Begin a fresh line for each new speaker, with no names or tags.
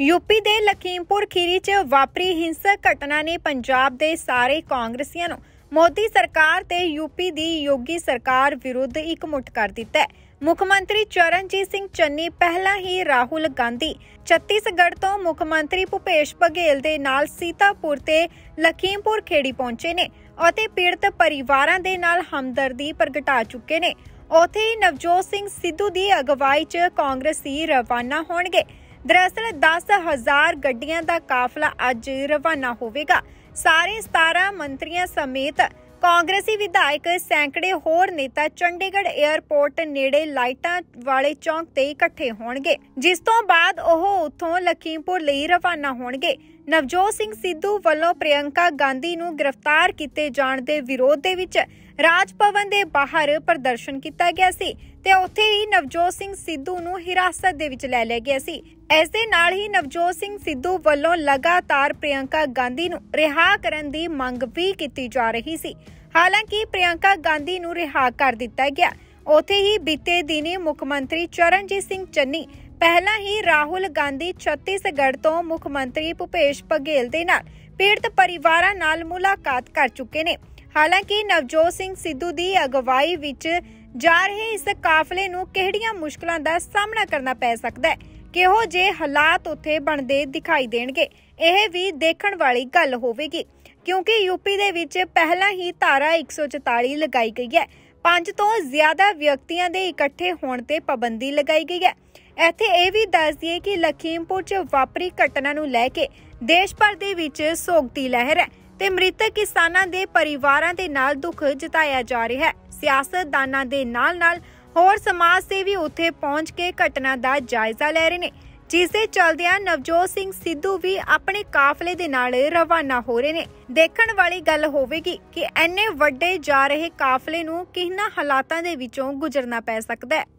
UP ਦੇ ਲਖੀਮਪੁਰ ਖੀਰੀ 'ਚ ਵਾਪਰੀ ਹਿੰਸਕ ਘਟਨਾ ਨੇ ਪੰਜਾਬ ਦੇ ਸਾਰੇ ਕਾਂਗਰਸੀਆਂ ਨੂੰ ਮੋਦੀ ਸਰਕਾਰ ਤੇ ਯੂਪੀ ਦੀ ਯੋਗੀ ਸਰਕਾਰ ਵਿਰੁੱਧ ਇਕਮੁੱਠ ਕਰ ਦਿੱਤਾ ਹੈ ਮੁੱਖ ਮੰਤਰੀ ਚਰਨਜੀਤ ਸਿੰਘ ਚੰਨੀ ਪਹਿਲਾਂ ਹੀ ਰਾਹੁਲ ਗਾਂਧੀ ਛੱਤੀਸਗੜ੍ਹ ਤੋਂ ਮੁੱਖ ਮੰਤਰੀ ਭੁਪੇਸ਼ ਭਗੇਲ ਦੇ ਨਾਲ ਸੀਤਾਪੁਰ ਤੇ ਲਖੀਮਪੁਰ ਖੇੜੀ ਪਹੁੰਚੇ ਨੇ ਅਤੇ ਪੀੜਤ ਪਰਿਵਾਰਾਂ ਦੇ ਨਾਲ ਹਮਦਰਦੀ ਪ੍ਰਗਟਾ ਚੁੱਕੇ ਨੇ ਉਥੇ ਨਵਜੋਤ ਸਿੰਘ ਸਿੱਧੂ ਦੀ ਅਗਵਾਈ 'ਚ ਕਾਂਗਰਸੀ ਰਵਾਨਾ ਹੋਣਗੇ ਦਰਅਸਲ 10000 ਗੱਡੀਆਂ ਦਾ ਕਾਫਲਾ ਅੱਜ ਰਵਾਨਾ ਹੋਵੇਗਾ ਸਾਰੇ 17 ਮੰਤਰੀਆਂ ਸਮੇਤ ਕਾਂਗਰਸੀ ਵਿਧਾਇਕ ਸੈਂਕੜੇ ਹੋਰ ਨੇਤਾ ਚੰਡੀਗੜ੍ਹ 에ਅਰਪੋਰਟ ਨੇੜੇ ਲਾਈਟਾਂ ਵਾਲੇ ਚੌਂਕ ਤੇ ਇਕੱਠੇ ਹੋਣਗੇ ਜਿਸ ਤੋਂ ਬਾਅਦ ਉਹ ਉੱਥੋਂ ਲਖੀਮਪੁਰ ਲਈ ਰਵਾਨਾ ਹੋਣਗੇ ਨਵਜੋਤ ਸਿੰਘ ਸਿੱਧੂ ਵੱਲੋਂ ਪ੍ਰਿਯੰਕਾ ਗਾਂਧੀ ਨੂੰ ਗ੍ਰਿਫਤਾਰ ਕੀਤੇ ਜਾਣ ਦੇ ਵਿਰੋਧ ਦੇ ਵਿੱਚ ਰਾਜ ਭਵਨ ਦੇ ਬਾਹਰ ਪ੍ਰਦਰਸ਼ਨ ਕੀਤਾ ਗਿਆ ਸੀ ਤੇ ਉੱਥੇ ਹੀ ਨਵਜੋਤ ਸਿੰਘ ਸਿੱਧੂ ਨੂੰ ਹਿਰਾਸਤ ਦੇ ਵਿੱਚ ਲੈ ਲਿਆ ਗਿਆ ਸੀ ਇਸ ਦੇ ਨਾਲ ਹੀ ਨਵਜੋਤ ਸਿੰਘ ਸਿੱਧੂ ਵੱਲੋਂ ਲਗਾਤਾਰ ਪ੍ਰਿਯੰਕਾ ਗਾਂਧੀ ਨੂੰ ਰਿਹਾ ਕਰਨ ਦੀ ਮੰਗ ਵੀ ਕੀਤੀ ਜਾ ਰਹੀ ਸੀ ਹਾਲਾਂਕਿ ਪ੍ਰਿਯੰਕਾ ਗਾਂਧੀ ਨੂੰ ਰਿਹਾ ਕਰ ਦਿੱਤਾ ਗਿਆ ਉੱਥੇ ਹੀ ਬੀਤੇ ਦਿਨੀ ਮੁੱਖ ਮੰਤਰੀ ਚਰਨਜੀਤ ਸਿੰਘ ਚੰਨੀ ਪਹਿਲਾਂ ਹੀ ਰਾਹੁਲ ਗਾਂਧੀ ਛੱਤੀਸਗੜ੍ਹ ਤੋਂ ਮੁੱਖ ਮੰਤਰੀ ਭੁਪੇਸ਼ ਪਗੇਲ ਦੇ ਨਾਲ ਪੀੜਤ ਪਰਿਵਾਰਾਂ ਨਾਲ ਮੁਲਾਕਾਤ ਕਰ ਚੁੱਕੇ ਨੇ ਹਾਲਾਂਕਿ ਨਵਜੋਤ ਸਿੰਘ ਸਿੱਧੂ ਦੀ ਅਗਵਾਈ ਵਿੱਚ ਜਾ ਰਹੇ ਇਸ ਕਾਫਲੇ ਨੂੰ ਕਿਹੜੀਆਂ ਮੁਸ਼ਕਲਾਂ ਦਾ ਸਾਹਮਣਾ ਕਰਨਾ ਪੈ ਸਕਦਾ ਹੈ ਕਿਹੋ ਜੇ ਹਾਲਾਤ ਉੱਥੇ ਬਣਦੇ ਦਿਖਾਈ ਦੇਣਗੇ ਇਹ ਵੀ ਦੇਖਣ ਵਾਲੀ ਗੱਲ ਹੋਵੇਗੀ ਕਿਉਂਕਿ ਯੂਪੀ ਦੇ ਵਿੱਚ ਪਹਿਲਾਂ ਹੀ ਧਾਰਾ 144 ਲਗਾਈ ਗਈ ਹੈ ਪੰਜ ਤੋਂ ਜ਼ਿਆਦਾ ਵਿਅਕਤੀਆਂ ਦੇ ਇਕੱਠੇ ਹੋਣ ਤੇ ਪਾਬੰਦੀ ਲਗਾਈ ਗਈ ਹੈ ਇੱਥੇ ਇਹ ਵੀ ਦੱਸ ਦਈਏ ਕਿ ਲਖੀਮਪੁਰ 'ਚ ਵਾਪਰੀ ਘਟਨਾ ਨੂੰ ਲੈ ਕੇ ਦੇਸ਼ ਭਰ ਦੇ ਵਿੱਚ ਸੋਗ ਦੀ ਲਹਿਰ ਹੈ ਤੇ ਮ੍ਰਿਤਕ ਕਿਸਾਨਾਂ ਦੇ ਪਰਿਵਾਰਾਂ ਦੇ ਨਾਲ ਦੁੱਖ ਜਤਾਇਆ ਜਾ ਰਿਹਾ ਹੈ ਸਿਆਸਤਦਾਨਾਂ ਦੇ ਨਾਲ-ਨਾਲ ਹੋਰ ਸਮਾਜ ਸੇਵੀ ਉੱਥੇ ਪਹੁੰਚ ਕੇ ਘਟਨਾ ਦਾ ਜਾਇਜ਼ਾ ਲੈ ਰਹੇ ਨੇ ਜਿਸ ਦੇ ਚਲਦਿਆਂ ਨਵਜੋਤ ਸਿੰਘ ਸਿੱਧੂ ਵੀ ਆਪਣੇ ਕਾਫਲੇ ਦੇ ਨਾਲ ਰਵਾਨਾ ਹੋ ਰਹੇ ਨੇ ਦੇਖਣ ਵਾਲੀ ਗੱਲ ਹੋਵੇਗੀ ਕਿ ਐਨੇ ਵੱਡੇ ਜਾ ਰਹੇ ਕਾਫਲੇ ਨੂੰ ਕਿਹਨਾਂ ਹਾਲਾਤਾਂ ਦੇ ਵਿੱਚੋਂ ਗੁਜ਼ਰਨਾ ਪੈ ਸਕਦਾ ਹੈ